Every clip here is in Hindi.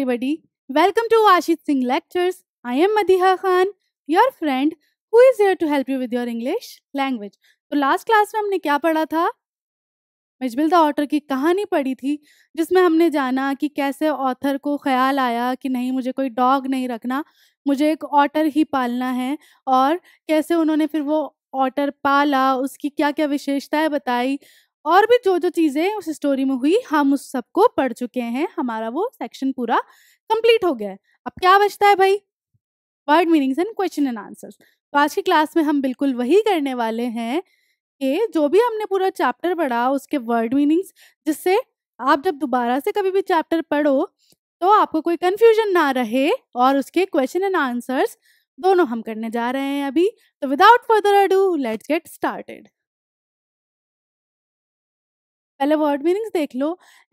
everybody. Welcome to Ashit Singh Lectures. I am Madiha Khan, your friend, who is here to help you with your English language. तो लास्ट क्लास में हमने क्या पढ़ा था मिजबिल द ऑथर की कहानी पढ़ी थी जिसमें हमने जाना कि कैसे ऑथर को ख्याल आया कि नहीं मुझे कोई डॉग नहीं रखना मुझे एक ऑटर ही पालना है और कैसे उन्होंने फिर वो ऑटर पाला उसकी क्या क्या विशेषताएं बताई और भी जो जो चीज़ें उस स्टोरी में हुई हम उस सबको पढ़ चुके हैं हमारा वो सेक्शन पूरा कंप्लीट हो गया है अब क्या बचता है भाई word meanings and question and answers तो आज की क्लास में हम बिल्कुल वही करने वाले हैं कि जो भी हमने पूरा चैप्टर पढ़ा उसके वर्ड मीनिंग्स जिससे आप जब दोबारा से कभी भी चैप्टर पढ़ो तो आपको कोई कन्फ्यूजन ना रहे और उसके क्वेश्चन एंड आंसर्स दोनों हम करने जा रहे हैं अभी तो without further ado let's get started पहले वर्ड मीनिंग्स देख लो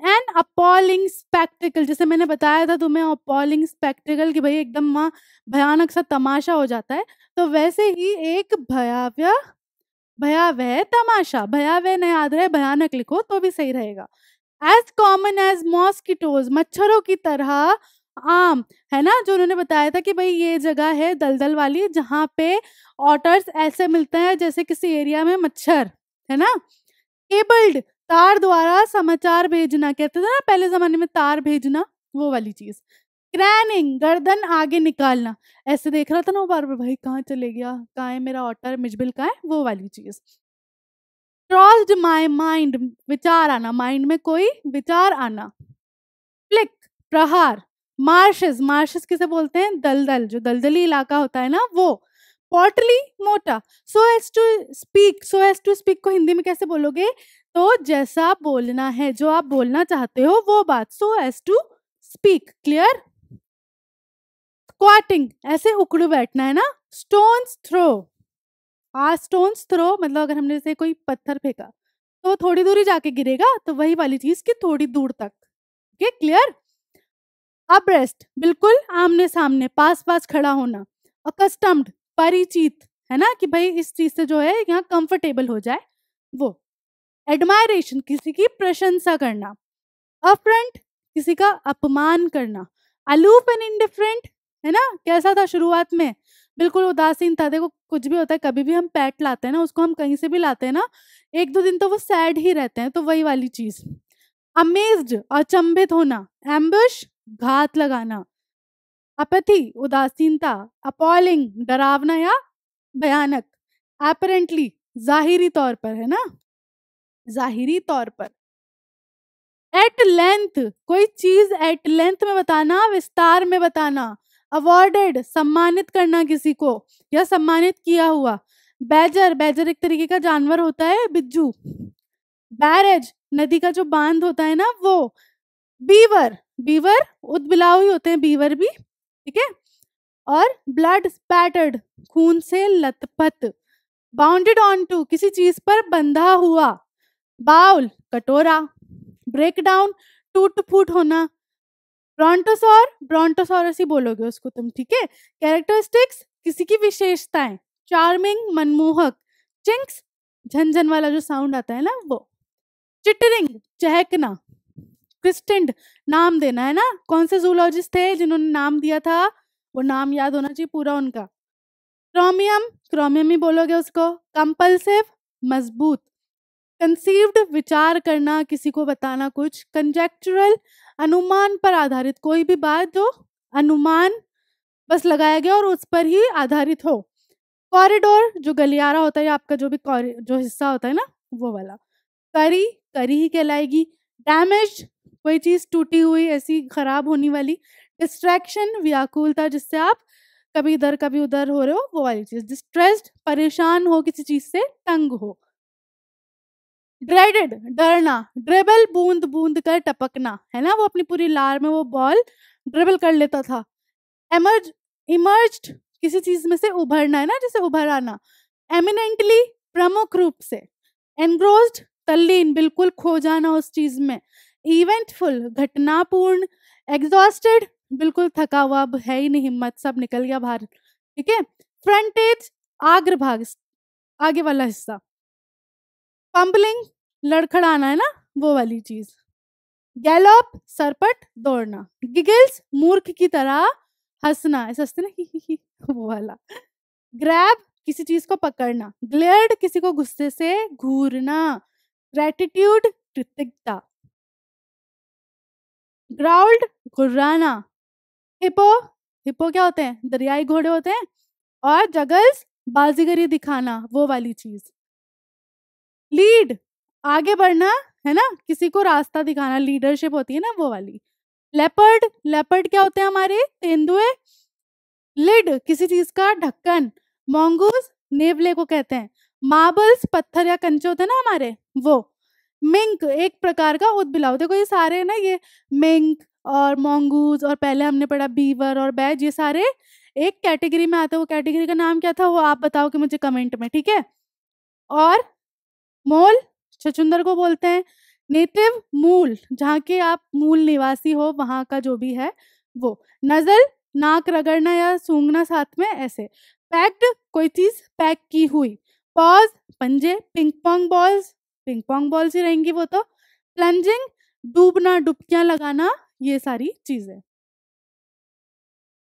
एंड अपॉलिंग स्पेक्टिकल जैसे मैंने बताया था तुम्हें अपॉलिंग स्पेक्टिकल कि भाई एकदम वहाँ भयानक सा तमाशा हो जाता है तो वैसे ही एक भयावह भयावह तमाशा भयावह नहीं याद रहे भयानक लिखो तो भी सही रहेगा एज कॉमन एज मॉस्किटोज मच्छरों की तरह आम है ना जो उन्होंने बताया था कि भाई ये जगह है दलदल वाली जहाँ पे ऑटर्स ऐसे मिलते हैं जैसे किसी एरिया में मच्छर है ना केबल्ड तार द्वारा समाचार भेजना कहते थे ना पहले जमाने में तार भेजना वो वाली चीज क्रैनिंग गर्दन आगे निकालना ऐसे देख रहा था ना वो बार बार भाई कहाँ चले गया कहाँ है मेरा ऑटर मिजबिल कहाँ है वो वाली चीज क्रॉस्ड माई माइंड विचार आना माइंड में कोई विचार आना फ्लिक प्रहार मार्शेस मार्शेस किसे बोलते हैं दलदल जो दलदली इलाका होता है ना वो पॉटली मोटा so as to speak so as to speak को हिंदी में कैसे बोलोगे तो जैसा बोलना है जो आप बोलना चाहते हो वो बात so as to speak clear squatting ऐसे उकड़ बैठना है ना stones throw a stones throw मतलब अगर हमने से कोई पत्थर फेंका तो थोड़ी दूरी जाके गिरेगा तो वही वाली चीज की थोड़ी दूर तक ओके क्लियर रेस्ट बिल्कुल आमने सामने पास पास खड़ा होना अकस्टम्ड परिचित है ना कि भाई इस चीज से जो है यहाँ कंफर्टेबल हो जाए वो एडमायरेशन किसी की प्रशंसा करना अफ्रंट किसी का अपमान करना अलूफ एंड इनडिफरेंट है ना कैसा था शुरुआत में बिल्कुल उदासीन था देखो कुछ भी होता है कभी भी हम पैट लाते हैं ना उसको हम कहीं से भी लाते हैं ना एक दो दिन तो वो सैड ही रहते हैं तो वही वाली चीज अमेज्ड अचंभित होना एम्बुश घात लगाना अपथी उदासीनता अपॉलिंग डरावना या भयानक एपरेंटली जाहिरी तौर पर है ना जाहिरी तौर पर एट लेंथ कोई चीज एट लेंथ में बताना विस्तार में बताना अवॉर्डेड सम्मानित करना किसी को या सम्मानित किया हुआ बैजर बैजर एक तरीके का जानवर होता है बिज्जू बैरेज नदी का जो बांध होता है ना वो बीवर बीवर उदबिलाव ही होते हैं बीवर भी ठीक है और ब्लड स्पैटर्ड खून से लथपथ बाउंडेड ऑन टू किसी चीज पर बंधा हुआ बाउल कटोरा ब्रेक डाउन टूट फूट होना ब्रॉन्टोसॉर ब्रॉन्टोसॉरस ही बोलोगे उसको तुम ठीक है कैरेक्टरिस्टिक्स किसी की विशेषताएं चार्मिंग मनमोहक चिंक्स झनझन वाला जो साउंड आता है ना वो चिटरिंग चहकना क्रिस्टेंड नाम देना है ना कौन से जूलॉजिस्ट थे जिन्होंने नाम दिया था वो नाम याद होना चाहिए पूरा उनका क्रोमियम क्रोमियम ही बोलोगे उसको कंपल्सिव मजबूत कंसीव्ड विचार करना किसी को बताना कुछ कंजेक्चुरल अनुमान पर आधारित कोई भी बात जो अनुमान बस लगाया गया और उस पर ही आधारित हो कॉरिडोर जो गलियारा होता है या आपका जो भी जो हिस्सा होता है ना वो वाला करी करी ही कहलाएगी डैमेज कोई चीज टूटी हुई ऐसी खराब होने वाली डिस्ट्रैक्शन व्याकुलता जिससे आप कभी इधर कभी उधर हो रहे हो वो वाली चीज डिस्ट्रेस्ड परेशान हो किसी चीज से तंग हो ड्रेडेड डरना ड्रेबल बूंद बूंद कर टपकना है ना वो अपनी पूरी लार में वो बॉल ड्रेबल कर लेता था एमर्ज इमर्ज किसी चीज में से उभरना है ना जैसे उभर आना एमिनेंटली प्रमुख रूप से एनग्रोज तल्लीन बिल्कुल खो जाना उस चीज में इवेंटफुल घटनापूर्ण एग्जॉस्टेड बिल्कुल थका हुआ अब है ही नहीं हिम्मत सब निकल गया बाहर ठीक है फ्रंटेज आग्र भाग आगे वाला हिस्सा पंपलिंग लड़खड़ाना है ना वो वाली चीज गैलोप सरपट दौड़ना गिगल्स मूर्ख की तरह हंसना ऐसे हंसते ना ही, ही, ही, वो वाला ग्रैब किसी चीज को पकड़ना ग्लेयर्ड किसी को गुस्से से घूरना ग्रेटिट्यूड कृतज्ञता ग्राउल्ड घुर्राना हिपो हिपो क्या होते हैं दरियाई घोड़े होते हैं और जगल्स बाजीगरी दिखाना वो वाली चीज लीड आगे बढ़ना है ना किसी को रास्ता दिखाना लीडरशिप होती है ना वो वाली लेपर्ड लेपर्ड क्या होते हैं हमारे तेंदुए लिड किसी चीज का ढक्कन मोंगूस नेवले को कहते हैं मार्बल्स पत्थर या कंचे होते हैं ना हमारे वो मिंक एक प्रकार का उदबिलाव देखो ये सारे ना ये मिंक और मोंगूज और पहले हमने पढ़ा बीवर और बैज ये सारे एक कैटेगरी में आते हैं वो कैटेगरी का नाम क्या था वो आप बताओ कि मुझे कमेंट में ठीक है और मोल छछुंदर को बोलते हैं नेटिव मूल जहाँ के आप मूल निवासी हो वहाँ का जो भी है वो नजल नाक रगड़ना या सूंघना साथ में ऐसे पैक्ड कोई चीज पैक की हुई पॉज पंजे ping pong balls ping pong balls ही रहेंगी वो तो प्लंजिंग डूबना डुबकियां लगाना ये सारी चीजें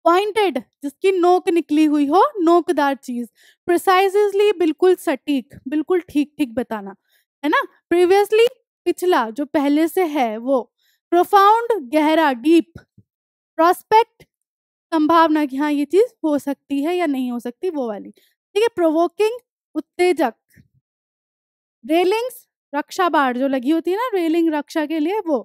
पॉइंटेड जिसकी नोक निकली हुई हो नोकदार चीज प्रिसाइजली बिल्कुल सटीक बिल्कुल ठीक ठीक बताना है ना प्रीवियसली पिछला जो पहले से है वो प्रोफाउंड गहरा डीप प्रोस्पेक्ट संभावना कि हाँ ये चीज हो सकती है या नहीं हो सकती वो वाली ठीक है प्रोवोकिंग उत्तेजक रेलिंग्स रक्षा बाढ़ जो लगी होती है ना रेलिंग रक्षा के लिए वो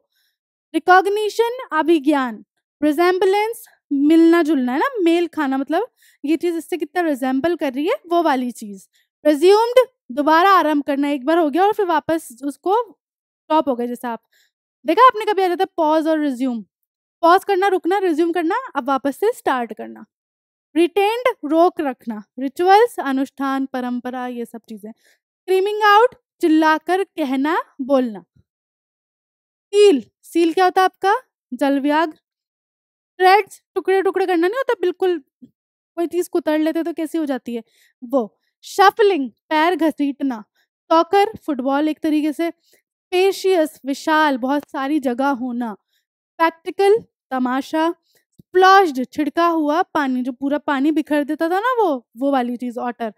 रिकॉग्निशन अभिज्ञान रिजेम्बलेंस मिलना जुलना है ना मेल खाना मतलब ये चीज इससे कितना रिजेंबल कर रही है वो वाली चीज प्रज्यूम्ड दोबारा आरंभ करना एक बार हो गया और फिर वापस उसको टॉप हो गया जैसे आप देखा आपने कभी आ जाता है पॉज और रिज्यूम पॉज करना रुकना रिज्यूम करना अब वापस से स्टार्ट करना रिटेंड रोक रखना रिचुअल्स अनुष्ठान परंपरा ये सब चीजें स्क्रीमिंग आउट चिल्लाकर कहना बोलना सील सील क्या होता है आपका जलव्याग स्प्रेड्स टुकड़े टुकड़े करना नहीं होता बिल्कुल कोई चीज को उतर लेते तो कैसी हो जाती है वो शफलिंग पैर घसीटना सॉकर फुटबॉल एक तरीके से स्पेशियस विशाल बहुत सारी जगह होना प्रैक्टिकल तमाशा स्प्लॉश्ड छिड़का हुआ पानी जो पूरा पानी बिखर देता था ना वो वो वाली चीज ऑटर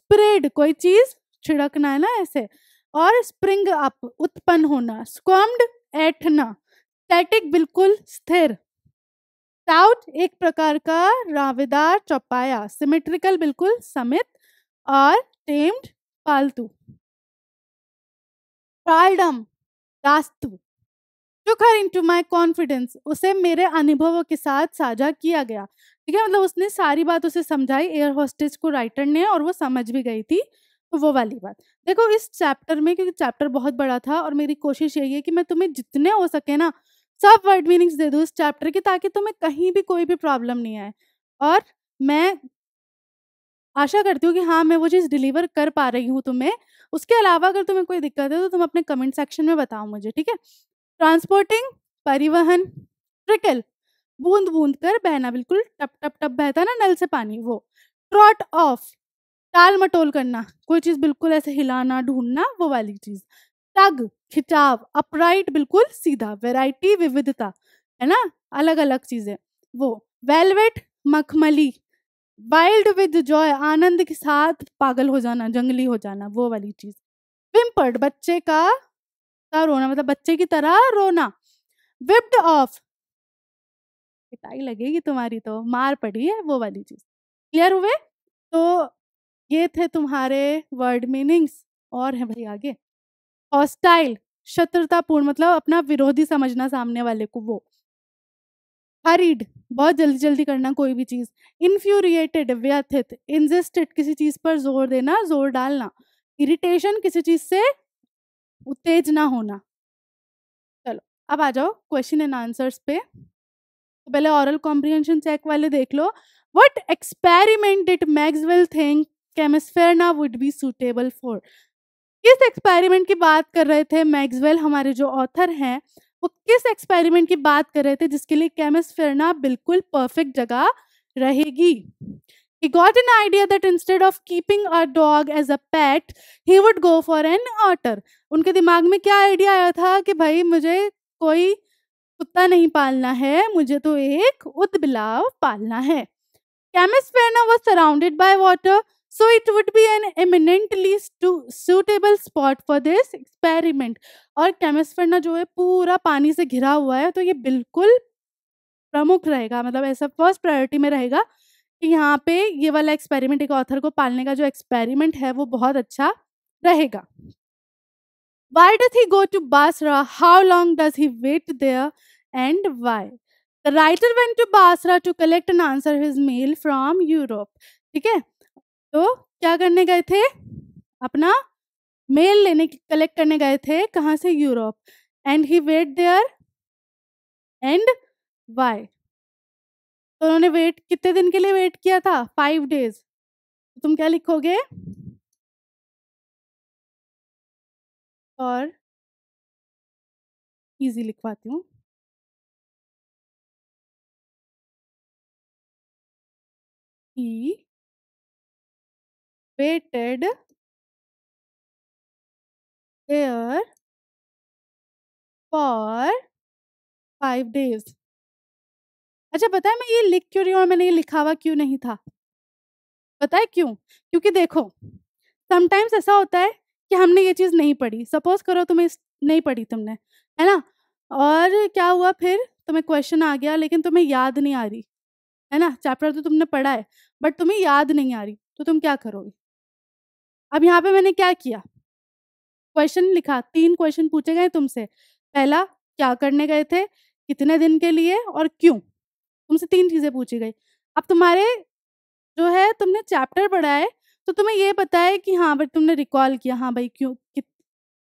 स्प्रेड कोई चीज छिड़कना है ना ऐसे और स्प्रिंग अप उत्पन्न होना स्कॉम्ड ऐठना स्टैटिक बिल्कुल स्थिर साउट एक प्रकार का रावेदार चौपाया सिमेट्रिकल बिल्कुल समित और टेम्ड पालतू प्राइडम रास्तु टुक हर टू माई कॉन्फिडेंस उसे मेरे अनुभवों के साथ साझा किया गया ठीक है मतलब उसने सारी बात उसे समझाई एयर होस्टेज को राइटर ने और वो समझ भी गई थी तो वो वाली बात देखो इस चैप्टर में क्योंकि चैप्टर बहुत बड़ा था और मेरी कोशिश यही है कि मैं तुम्हें जितने हो सके ना सब वर्ड मीनिंग्स दे दूँ इस चैप्टर की ताकि तुम्हें कहीं भी कोई भी प्रॉब्लम नहीं आए और मैं आशा करती हूँ कि हाँ मैं वो चीज़ डिलीवर कर पा रही हूँ तुम्हें उसके अलावा अगर तुम्हें कोई दिक्कत है तो तुम अपने कमेंट सेक्शन में बताओ मुझे ठीक है ट्रांसपोर्टिंग परिवहन ट्रिकल बूंद बूंद कर बहना बिल्कुल टप टप टप बहता ना नल से पानी वो ट्रॉट ऑफ टाल मटोल करना कोई चीज़ बिल्कुल ऐसे हिलाना ढूंढना वो वाली चीज़ टग खिंचाव अपराइट बिल्कुल सीधा वैरायटी विविधता है ना अलग अलग चीजें वो वेलवेट मखमली वाइल्ड विद जॉय आनंद के साथ पागल हो जाना जंगली हो जाना वो वाली चीज विम्पर्ड बच्चे का रोना मतलब बच्चे की तरह रोना विप्ड ऑफ पिटाई लगेगी तुम्हारी तो मार पड़ी है वो वाली चीज क्लियर हुए तो ये थे तुम्हारे वर्ड मीनिंग्स और हैं भाई आगे हॉस्टाइल शत्रुतापूर्ण मतलब अपना विरोधी समझना सामने वाले को वो हरीड बहुत जल्दी जल्दी करना कोई भी चीज़ इन्फ्यूरिएटेड व्यथित इंजिस्टेड किसी चीज़ पर जोर देना जोर डालना इरिटेशन किसी चीज़ से उत्तेजना होना चलो अब आ जाओ क्वेश्चन एंड आंसर्स पे तो पहले ऑरल कॉम्प्रिहेंशन चेक वाले देख लो what experiment did Maxwell think ना वुड बी सुटेबल फॉर किस एक्सपेरिमेंट की बात कर रहे थे मैक्सवेल हमारे जो ऑथर हैं वो किस एक्सपेरिमेंट की बात कर रहे थे जिसके लिए फिरना बिल्कुल परफेक्ट जगह रहेगी He got an idea that instead of keeping a dog as a pet, he would go for an otter. उनके दिमाग में क्या आइडिया आया था कि भाई मुझे कोई कुत्ता नहीं पालना है मुझे तो एक उदबिलाव पालना है केमिस्ट Verna was surrounded by water. So it would be an eminently suitable spot for this experiment. और कैमस्फेरना जो है पूरा पानी से घिरा हुआ है तो ये बिल्कुल प्रमुख रहेगा मतलब ऐसा फर्स्ट प्रायोरिटी में रहेगा कि यहाँ पे ये वाला एक्सपेरिमेंट एक ऑथर को पालने का जो एक्सपेरिमेंट है वो बहुत अच्छा रहेगा why does he go to Basra how long does he wait there and why the writer went to Basra to collect an answer his mail from Europe ठीक है तो क्या करने गए थे अपना मेल लेने कलेक्ट करने गए थे कहाँ से Europe and he wait there and why तो उन्होंने वेट कितने दिन के लिए वेट किया था फाइव डेज तो तुम क्या लिखोगे और इजी लिखवाती हूँ E e waited there for five days अच्छा बताए मैं ये लिख क्यों रही हूँ और मैंने ये लिखा हुआ क्यों नहीं था बताए क्यों क्योंकि देखो समटाइम्स ऐसा होता है कि हमने ये चीज़ नहीं पढ़ी सपोज करो तुम्हें नहीं पढ़ी तुमने है ना और क्या हुआ फिर तुम्हें क्वेश्चन आ गया लेकिन तुम्हें याद नहीं आ रही है ना चैप्टर तो तुमने पढ़ा है बट तुम्हें याद नहीं आ रही तो तुम क्या करोगे अब यहाँ पे मैंने क्या किया क्वेश्चन लिखा तीन क्वेश्चन पूछे गए तुमसे पहला क्या करने गए थे कितने दिन के लिए और क्यों तुमसे तीन चीजें पूछी गई अब तुम्हारे जो है तुमने चैप्टर पढ़ा है तो तुम्हें ये पता है कि हाँ भाई तुमने रिकॉल किया हाँ भाई क्यों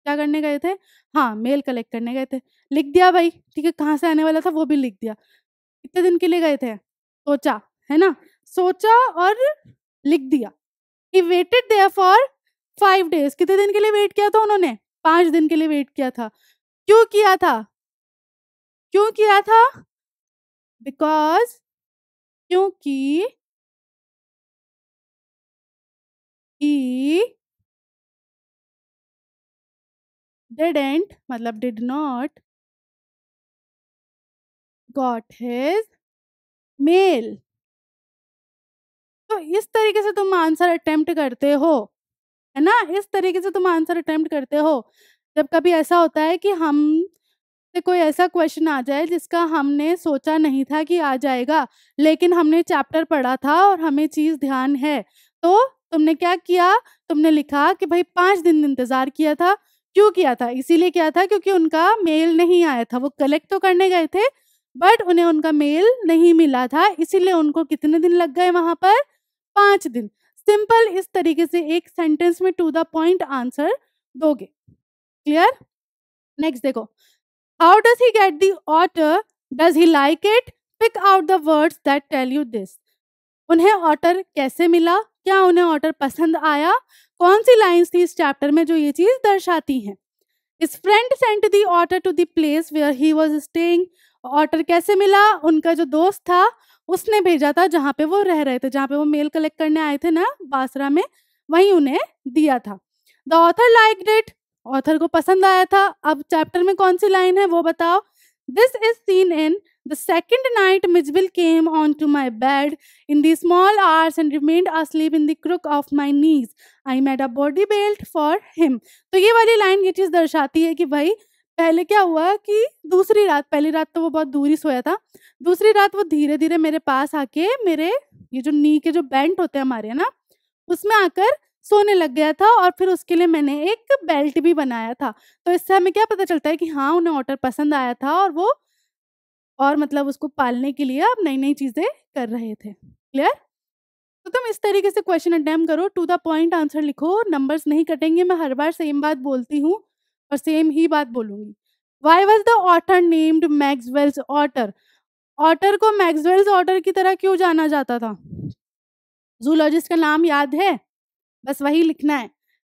क्या करने गए थे हाँ मेल कलेक्ट करने गए थे लिख दिया भाई ठीक है कहाँ से आने वाला था वो भी लिख दिया कितने दिन के लिए गए थे सोचा है ना सोचा और लिख दिया he waited there for five days कितने दिन के लिए वेट किया था उन्होंने पांच दिन के लिए वेट किया था क्यों किया था क्यों किया था बिकॉज क्योंकि डिडेंट मतलब did not got his mail तो इस तरीके से तुम आंसर अटेम्प्ट करते हो है ना इस तरीके से तुम आंसर अटेम्प्ट करते हो जब कभी ऐसा होता है कि हम से कोई ऐसा क्वेश्चन आ जाए जिसका हमने सोचा नहीं था कि आ जाएगा लेकिन हमने चैप्टर पढ़ा था और हमें चीज़ ध्यान है तो तुमने क्या किया तुमने लिखा कि भाई पाँच दिन इंतज़ार किया था क्यों किया था इसीलिए किया था क्योंकि उनका मेल नहीं आया था वो कलेक्ट तो करने गए थे बट उन्हें उनका मेल नहीं मिला था इसीलिए उनको कितने दिन लग गए वहाँ पर पांच दिन सिंपल इस तरीके से एक सेंटेंस में टू द पॉइंट आंसर दोगे क्लियर नेक्स्ट देखो how does he get the otter does he like it pick out the words that tell you this उन्हें ऑटर कैसे मिला क्या उन्हें ऑटर पसंद आया कौन सी लाइन्स थी इस चैप्टर में जो ये चीज दर्शाती हैं इस friend sent the otter to the place where he was staying otter कैसे मिला उनका जो दोस्त था उसने भेजा था जहाँ पे वो रह रहे थे जहाँ पे वो मेल कलेक्ट करने आए थे ना बासरा में वहीं उन्हें दिया था the author liked it author को पसंद आया था अब चैप्टर में कौन सी लाइन है वो बताओ this is seen in the second night Mijbil came on to my bed in the small hours and remained asleep in the crook of my knees I made a body belt for him तो ये वाली लाइन ये चीज़ दर्शाती है कि भाई पहले क्या हुआ कि दूसरी रात पहली रात तो वो बहुत दूर ही सोया था दूसरी रात वो धीरे धीरे मेरे पास आके मेरे ये जो नी के जो बेंट होते हैं हमारे ना उसमें आकर सोने लग गया था और फिर उसके लिए मैंने एक बेल्ट भी बनाया था तो इससे हमें क्या पता चलता है कि हाँ उन्हें ऑटर पसंद आया था और वो और मतलब उसको पालने के लिए अब नई नई चीज़ें कर रहे थे क्लियर तो तुम इस तरीके से क्वेश्चन अटैम्प करो टू द पॉइंट आंसर लिखो नंबर्स नहीं कटेंगे मैं हर बार सेम बात बोलती हूँ और सेम ही बात बोलूंगी why was the otter named Maxwell's otter otter को मैक्सवेल्स ऑटर की तरह क्यों जाना जाता था जूलॉजिस्ट का नाम याद है बस वही लिखना है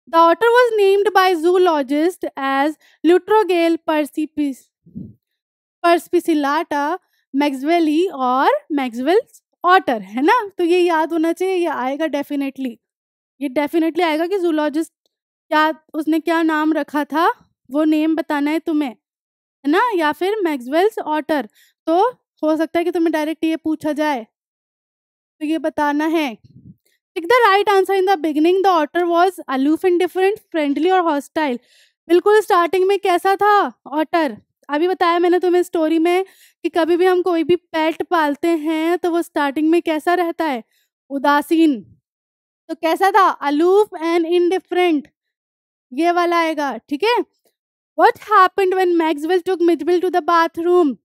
the otter was named by zoologist as Lutrogale perspicillata perspicillata maxwelli और मैक्सवेल्स ऑटर है ना तो ये याद होना चाहिए ये आएगा डेफिनेटली ये डेफिनेटली आएगा कि जूलॉजिस्ट क्या उसने क्या नाम रखा था वो नेम बताना है तुम्हें है ना या फिर मैक्सवेल्स ऑटर तो हो सकता है कि तुम्हें डायरेक्ट ये पूछा जाए तो ये बताना है tick the right answer in the beginning the otter was aloof and different friendly और हॉस्टाइल बिल्कुल स्टार्टिंग में कैसा था ऑटर अभी बताया मैंने तुम्हें स्टोरी में कि कभी भी हम कोई भी पेट पालते हैं तो वो स्टार्टिंग में कैसा रहता है उदासीन तो कैसा था अलूफ एंड इनडिफरेंट ये वाला आएगा ठीक है what happened when Maxwell took Mijbil to the bathroom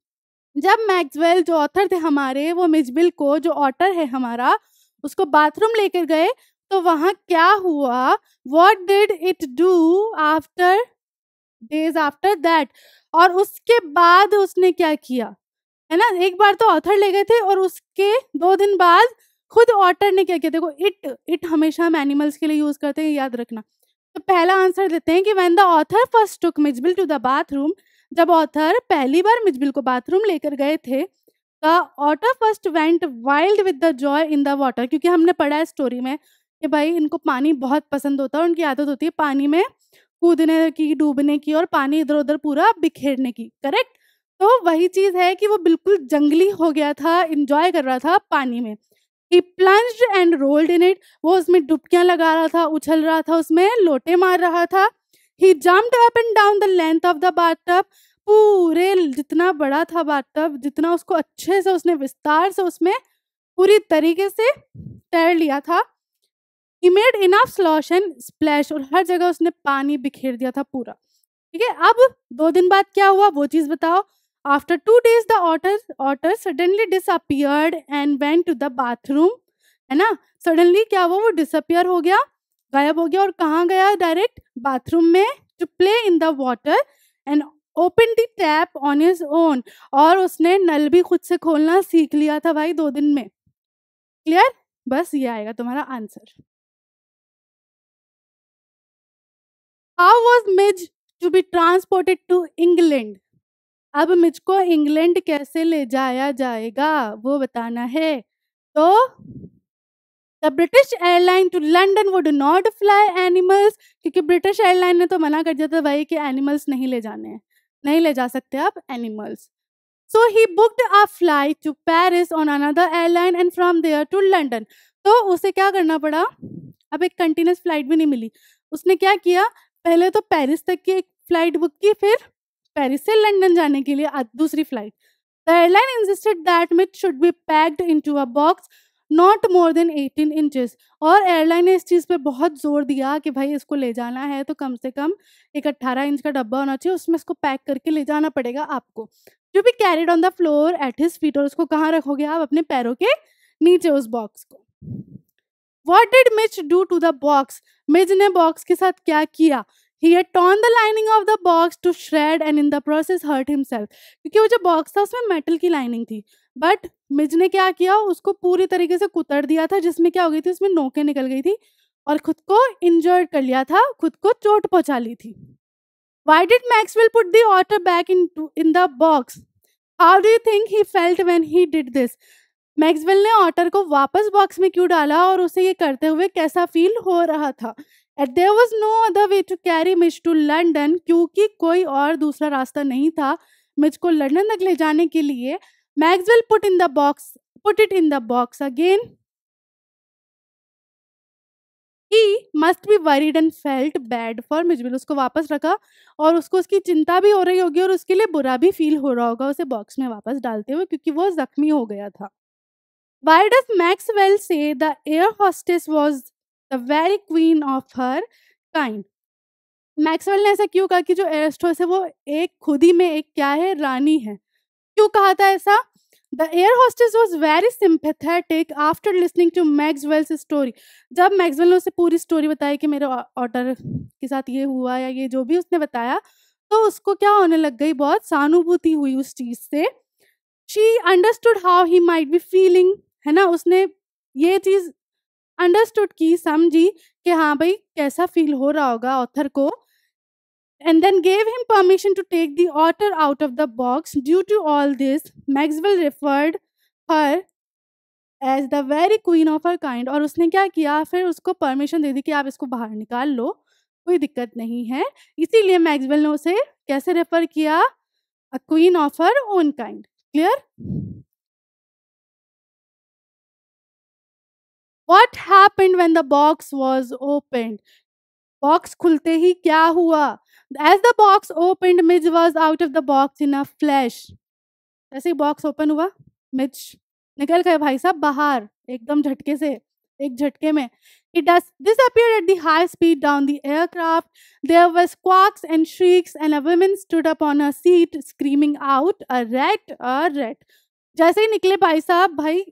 जब मैक्सवेल जो ऑथर थे हमारे वो मिजबिल को जो ऑटर है हमारा उसको बाथरूम लेकर गए तो वहाँ क्या हुआ what did it do after days after that और उसके बाद उसने क्या किया है ना एक बार तो ऑथर ले गए थे और उसके दो दिन बाद खुद ऑटर ने क्या किया देखो इट इट हमेशा हम एनिमल्स के लिए यूज करते हैं याद रखना तो पहला आंसर देते हैं कि when the author first took Mijbil to the bathroom जब ऑथर पहली बार मिजबिल को बाथरूम लेकर गए थे the otter first went wild with the joy in the water क्योंकि हमने पढ़ा है स्टोरी में कि भाई इनको पानी बहुत पसंद होता है उनकी आदत होती है पानी में कूदने की डूबने की और पानी इधर उधर पूरा बिखेरने की करेक्ट तो वही चीज़ है कि वो बिल्कुल जंगली हो गया था इंजॉय कर रहा था पानी में he plunge and rolled in it वो उसमें डुबकियां लगा रहा था उछल रहा था उसमें लोटे मार रहा था he jumped up and down the length of the bathtub पूरे जितना बड़ा था बाथटब जितना उसको अच्छे से उसने विस्तार से उसमें पूरी तरीके से तैर लिया था he made enough slosh and splash और हर जगह उसने पानी बिखेर दिया था पूरा ठीक है अब दो दिन बाद क्या हुआ वो चीज़ बताओ After two days, the otter, otter suddenly disappeared and went to the bathroom. है ना सडनली क्या हुआ वो डिसअपियर हो गया गायब हो गया और कहाँ गया डायरेक्ट बाथरूम में to play in the water and open the tap on his own और उसने नल भी खुद से खोलना सीख लिया था भाई दो दिन में क्लियर बस ये आएगा तुम्हारा answer how was Mij to be transported to England अब मुझको इंग्लैंड कैसे ले जाया जाएगा वो बताना है तो the British airline to London would not fly animals क्योंकि ब्रिटिश एयरलाइन ने तो मना कर दिया था भाई कि एनिमल्स नहीं ले जाने हैं नहीं ले जा सकते आप animals so he booked a flight to Paris on another airline and from there to London तो उसे क्या करना पड़ा अब एक कंटिन्यूस फ्लाइट भी नहीं मिली उसने क्या किया पहले तो पेरिस तक की एक फ्लाइट बुक की फिर पेरिस से लंदन जाने के लिए दूसरी flight the airline insisted that Mij should be packed in to a box not more than eighteen inches और एयरलाइन ने इस चीज़ पर बहुत जोर दिया कि भाई इसको ले जाना है तो कम से कम एक अट्ठारह इंच का डब्बा होना चाहिए उसमें इसको पैक करके ले जाना पड़ेगा आपको जो भी carried on the floor at his feet और उसको कहाँ रखोगे आप अपने पैरों के नीचे उस बॉक्स को what did Mij do to the box Mij ने बॉक्स के साथ क्या किया he had torn the lining of the box to shred and in the process hurt himself क्योंकि वो जो बॉक्स था उसमें मेटल की लाइनिंग थी बट मिज ने क्या किया उसको पूरी तरीके से कुतर दिया था जिसमें क्या हो गई थी उसमें नोके निकल गई थी और खुद को इंजर्ड कर लिया था खुद को चोट पहुंचा ली थी why did Maxwell put the otter back in in the box how do you think he felt when he did this Maxwell ने ऑटर को वापस बॉक्स में क्यों डाला और उसे ये करते हुए कैसा फील हो रहा था at there was no other way to carry Mij to London क्योंकि कोई और दूसरा रास्ता नहीं था मिच को लंडन तक ले जाने के लिए Maxwell put in the box put it in the box again he must be worried and felt bad for Mijbil उसको वापस रखा और उसको उसकी चिंता भी हो रही होगी और उसके लिए बुरा भी फील हो रहा होगा उसे बॉक्स में वापस डालते हुए क्योंकि वो जख्मी हो गया था why does Maxwell say the air hostess was the very queen of her kind Maxwell ने ऐसा क्यों कहा कि जो एरेस्टोस है वो एक खुद ही में एक क्या है रानी है क्यों कहा था ऐसा the air hostess was very sympathetic after listening to Maxwell's story जब मैक्सवेल ने उसे पूरी स्टोरी बताई कि मेरे ऑर्डर के साथ ये हुआ या ये जो भी उसने बताया तो उसको क्या होने लग गई बहुत सहानुभूति हुई उस चीज़ से she understood how he might be feeling है ना उसने ये चीज़ अंडरस्टूड की समझी कि हाँ भाई कैसा फील हो रहा होगा ऑथर को and then gave him permission to take the otter out of the box due to all this Maxwell referred her as the very queen of her kind और उसने क्या किया फिर उसको परमिशन दे दी कि आप इसको बाहर निकाल लो कोई दिक्कत नहीं है इसीलिए मैक्सवेल ने उसे कैसे रेफर किया queen of her own kind clear what happened when the box was opened box khulte hi kya hua as the box opened midge was out of the box in a flash जैसे box open हुआ Mitch निकल गए भाई साहब बाहर एकदम झटके से एक झटके में It does disappear at the high speed down the aircraft. There was squawks and shrieks, and a woman stood up on her seat screaming out, "A rat! A rat!" जैसे ही निकले भाई साहब भाई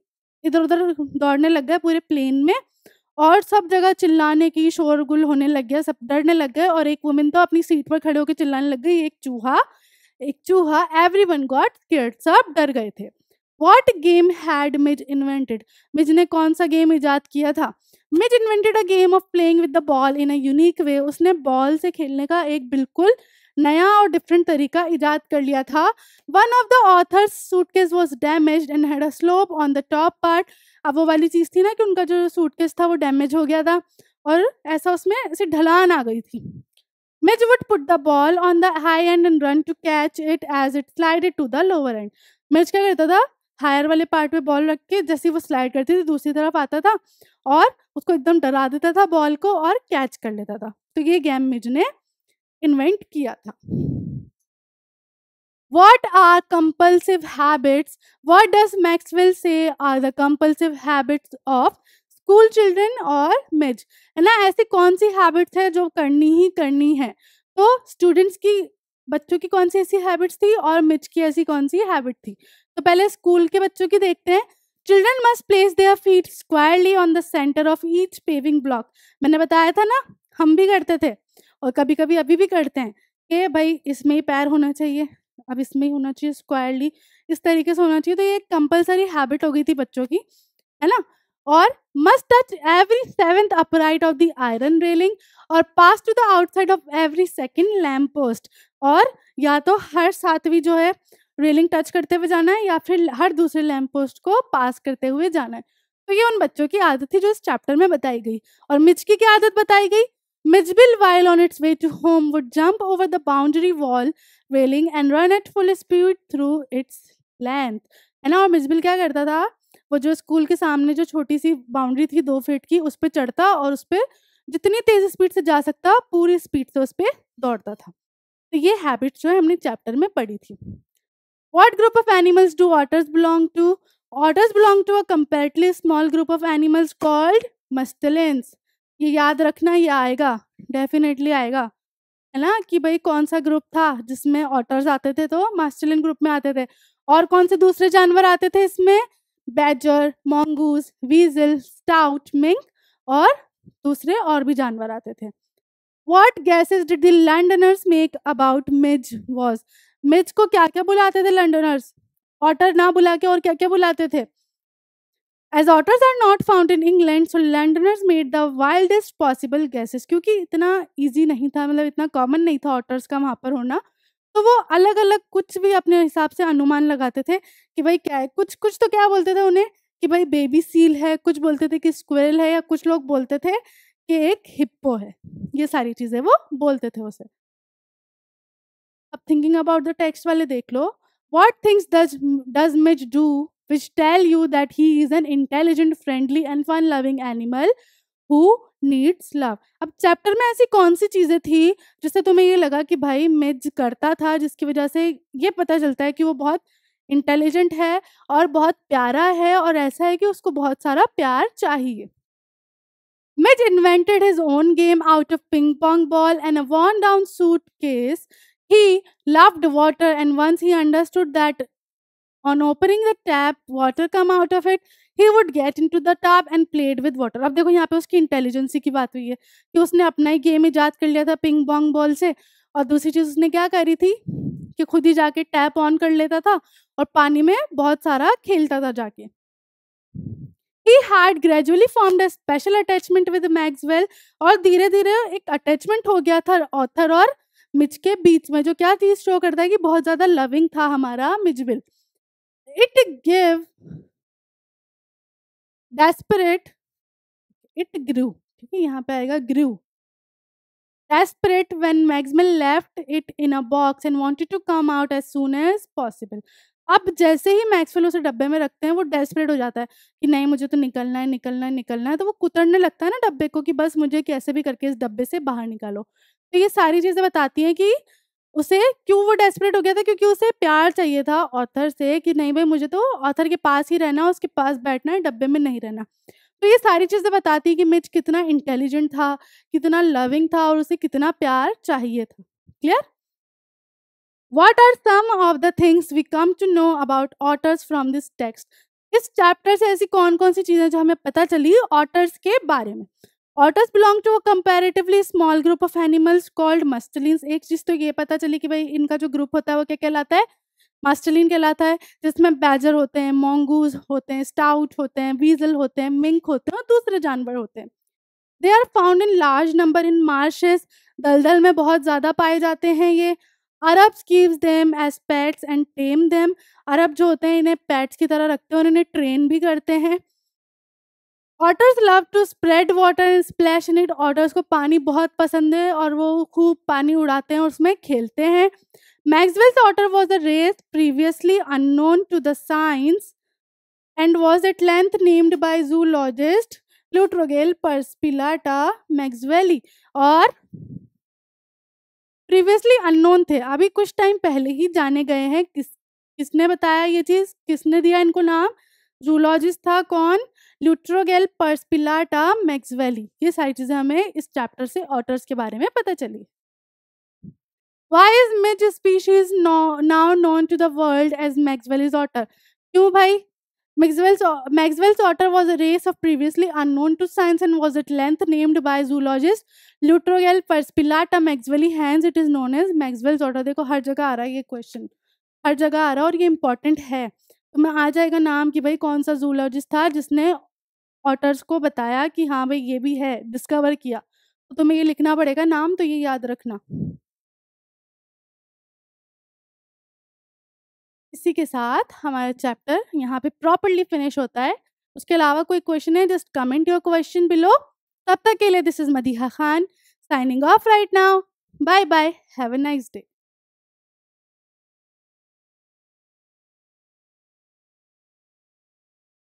इधर उधर दौड़ने लग गए पूरे प्लेन में और सब जगह चिल्लाने की शोरगुल होने लग गया सब डरने लग गए और एक वुमेन तो अपनी सीट पर खड़े होकर चिल्लाने लग गई एक चूहा एक चूहा एवरी वन गॉट केयर सब डर गए थे what game had Mij invented Mij ने कौन सा गेम ईजाद किया था Mij invented a game of playing with the ball in a unique way उसने बॉल से खेलने का एक बिल्कुल नया और डिफरेंट तरीका इजाद कर लिया था one of the authors suitcase was damage and had a slope on the top part अब वो वाली चीज़ थी ना कि उनका जो सूटकेस था वो डैमेज हो गया था और ऐसा उसमें ऐसी ढलान आ गई थी Mij would put the ball on the high end and run to catch it as it slide to the lower end Midge क्या करता था हायर वाले पार्ट में बॉल रख के जैसे वो स्लाइड करती थी दूसरी तरफ आता था और उसको एकदम डरा देता था बॉल को और कैच कर लेता था तो ये गेम मिज ने इन्वेंट किया था what are compulsive habits what does Maxwell say are the compulsive habits of school children और मिज है ना ऐसी कौन सी हैबिट्स है जो करनी ही करनी है तो स्टूडेंट्स की बच्चों की कौन सी ऐसी हैबिट्स थी और मिज की ऐसी कौन सी हैबिट थी तो पहले स्कूल के बच्चों की देखते हैं children must place their feet squarely on the centre of each paving block मैंने बताया था ना हम भी करते थे और कभी कभी अभी भी करते हैं कि भाई इसमें ही पैर होना चाहिए अब इसमें ही होना चाहिए स्क्वायरली इस तरीके से होना चाहिए तो ये एक कंपलसरी हैबिट हो गई थी बच्चों की है ना और must touch every seventh upright of the iron railing और pass to the outside of every second lamp post और या तो हर सातवीं जो है रेलिंग टच करते हुए जाना है या फिर हर दूसरे लैम्प पोस्ट को पास करते हुए जाना है तो ये उन बच्चों की आदत थी जो इस चैप्टर में बताई गई और मिचकी की आदत बताई गई Midgebill, while on its way to home, would jump over the boundary wall railing and run at full speed through its length. है ना और मिजबिल क्या करता था वो जो स्कूल के सामने जो छोटी सी बाउंड्री थी दो फीट की उस पर चढ़ता और उस पर जितनी तेज स्पीड से जा सकता पूरी स्पीड से उस पर दौड़ता था तो ये हैबिट जो है हमने चैप्टर में पढ़ी थी what group of animals do otters belong to otters belong to a comparatively small group of animals called mustelines ये याद रखना ये आएगा डेफिनेटली आएगा है ना कि भाई कौन सा ग्रुप था जिसमें ऑटर्स आते थे तो मास्टलिन ग्रुप में आते थे और कौन से दूसरे जानवर आते थे इसमें badger mongoose weasel stoat mink और दूसरे और भी जानवर आते थे what guesses did the Londoners make about Mij was Mij को क्या क्या बुलाते थे लंडनर्स ऑटर ना बुला के और क्या क्या बुलाते थे as otters are not found in England so Londoners made the wildest possible guesses क्योंकि इतना ईजी नहीं था मतलब इतना कॉमन नहीं था ऑटर्स का वहाँ पर होना तो वो अलग अलग कुछ भी अपने हिसाब से अनुमान लगाते थे कि भाई क्या है कुछ कुछ तो क्या बोलते थे उन्हें कि भाई बेबी सील है कुछ बोलते थे कि स्क्वेल है या कुछ लोग बोलते थे कि एक हिप्पो है ये सारी चीज़ें वो बोलते थे उसे अब थिंकिंग अबाउट द टेक्स्ट वाले देख लो what things does does Mij do which tell you that he is an intelligent, friendly and fun-loving animal who needs love अब चैप्टर में ऐसी कौन सी चीज़ें थी जिससे तुम्हें ये लगा कि भाई मिज करता था जिसकी वजह से ये पता चलता है कि वो बहुत इंटेलिजेंट है और बहुत प्यारा है और ऐसा है कि उसको बहुत सारा प्यार चाहिए Midge invented his own game out of ping pong ball and a worn down suitcase. He loved water, and once he understood that on opening the tap water come out of it he would get into the tap and played with water अब देखो यहाँ पे उसकी इंटेलिजेंसी की बात हुई है कि उसने अपना ही गेम ईजाद कर लिया था पिंग पोंग बॉल से और दूसरी चीज़ उसने क्या करी थी कि खुद ही जाके टैप ऑन कर लेता था और पानी में बहुत सारा खेलता था जाके ही had gradually formed a special attachment with Maxwell और धीरे धीरे एक अटैचमेंट हो गया था ऑथर और मिच के बीच में जो क्या चीज़ शो करता है कि बहुत ज़्यादा लविंग था हमारा मिजविल it gave desperate it grew ठीक है यहाँ पे आएगा grew desperate when Maximal left it in a box and wanted to come out as soon as possible अब जैसे ही मैक्सवेल उसे डब्बे में रखते हैं वो डेस्परेट हो जाता है कि नहीं मुझे तो निकलना है निकलना है निकलना है तो वो कुतरने लगता है ना डब्बे को कि बस मुझे कैसे भी करके इस डब्बे से बाहर निकालो तो ये सारी चीज़ें बताती हैं कि उसे क्यों वो डेस्परेट हो गया था क्योंकि उसे प्यार चाहिए था ऑथर से कि नहीं भाई मुझे तो ऑथर के पास ही रहना उसके पास बैठना है डब्बे में नहीं रहना तो ये सारी चीज़ें बताती है कि मिच कितना इंटेलिजेंट था कितना लविंग था और उसे कितना प्यार चाहिए था clear what are some of the things we come to know about otters from this text इस चैप्टर से ऐसी कौन कौन सी चीज़ें जो हमें पता चली ऑटर्स के बारे में otters belong to comparatively small group of animals called musteline एक चीज तो ये पता चली कि भाई इनका जो ग्रुप होता है वो क्या कहलाता है मास्टलिन कहलाता है जिसमें बैजर होते हैं मोंगूज होते हैं स्टाउट होते हैं वीजल होते हैं मिंक होते हैं और दूसरे जानवर होते हैं they are found in large number in marshes दलदल में बहुत ज़्यादा पाए जाते हैं ये Arab keeps them as pets and tame them Arab जो होते हैं इन्हें पैट्स की तरह रखते हैं और इन्हें ट्रेन भी करते हैं otters love to spread water and splash in it otters को पानी बहुत पसंद है और वो खूब पानी उड़ाते हैं और उसमें खेलते हैं Maxwell's otter was a race previously unknown to the science and was at length named by zoologist Lutrogale perspicillata maxwelli और प्रीवियसली अननोन थे अभी कुछ टाइम पहले ही जाने गए हैं किस किसने बताया ये चीज़ किसने दिया इनको नाम जूलॉजिस्ट था कौन ल्यूट्रोगेल पर्सपिलाटा मैक्सवेली ये सारी चीजें हमें इस चैप्टर से ऑटर्स के बारे में पता चली why is which species now known to the world as Maxwell's otter क्यों भाई Maxwell's Maxwell's otter was a race of previously unknown to science and was at length named by zoologist Lutrogale perspicillata maxwelli hence it is known as Maxwell's otter देखो हर जगह आ रहा है ये क्वेश्चन हर जगह आ रहा है और ये इंपॉर्टेंट है तो मैं आ जाएगा नाम कि भाई कौन सा जूलॉजिस्ट था जिसने ऑटर्स को बताया कि हाँ भाई ये भी है डिस्कवर किया तो तुम्हें ये लिखना पड़ेगा नाम तो ये याद रखना इसी के साथ हमारा चैप्टर यहाँ पे प्रॉपरली फिनिश होता है उसके अलावा कोई क्वेश्चन है just comment your question below तब तक के लिए this is Madiha Khan signing off right now bye bye have a nice day